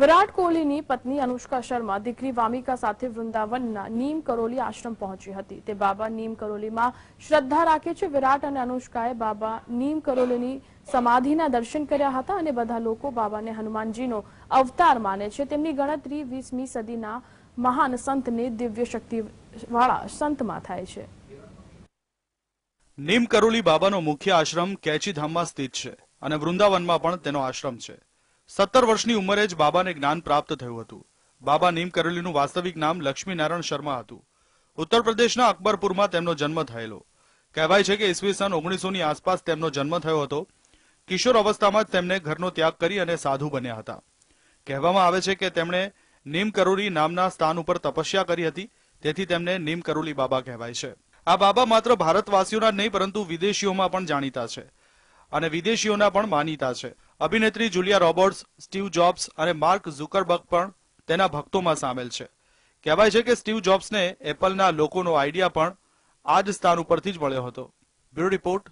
વિરાટ કોહલીની પત્ની અનુષ્કા શર્મા દીકરી વામિકા સાથે વૃંદાવનના નીમ કરોલી આશ્રમ પહોંચી હતી તે બાબા નીમ કરોલીમાં શ્રદ્ધા રાખે છે વિરાટ અને અનુષ્કાએ બાબા નીમ કરોલીની સમાધિના દર્શન કર્યા હતા અને બધા લોકો બાબાને હનુમાનજીનો અવતાર માને છે તેમની ગણતરી વીસમી સદીના મહાન સંતને દિવ્ય શક્તિ વાળા સંતમાં થાય છે નીમ કરોલી બાબાનો મુખ્ય આશ્રમ કેચીધામમાં સ્થિત છે અને વૃંદાવનમાં પણ તેનો આશ્રમ છે સત્તર વર્ષની ઉંમરે જ બાબાને જ્ઞાન પ્રાપ્ત થયું હતું બાબા નીમ કરેલીનું વાસ્તવિક નામ લક્ષ્મીનારાયણ શર્મા હતું ઉત્તર પ્રદેશના અકબરપુરમાં તેમનો જન્મ થયેલો કહેવાય છે કે ઈસવીસન ઓગણીસોની આસપાસ તેમનો જન્મ થયો હતો કિશોર અવસ્થામાં જ તેમને ઘરનો ત્યાગ કરી અને સાધુ બન્યા હતા કહેવામાં આવે છે કે તેમણે નીમકરોલી નામના સ્થાન ઉપર તપસ્યા કરી હતી તેથી તેમને નીમકરોલી બાબા કહેવાય છે આ બાબા માત્ર ભારતવાસીઓના જ નહીં પરંતુ વિદેશીઓમાં પણ જાણીતા છે અને વિદેશીઓના પણ માનીતા છે અભિનેત્રી જુલિયા રોબર્ટ્સ સ્ટીવ જોબ્સ અને માર્ક ઝુકરબર્ગ પણ તેના ભક્તોમાં સામેલ છે કહેવાય છે કે સ્ટીવ જોબ્સને એપલના લોકોનો આઈડિયા પણ આ જ સ્થાન ઉપરથી જ મળ્યો હતો બ્યુરો રિપોર્ટ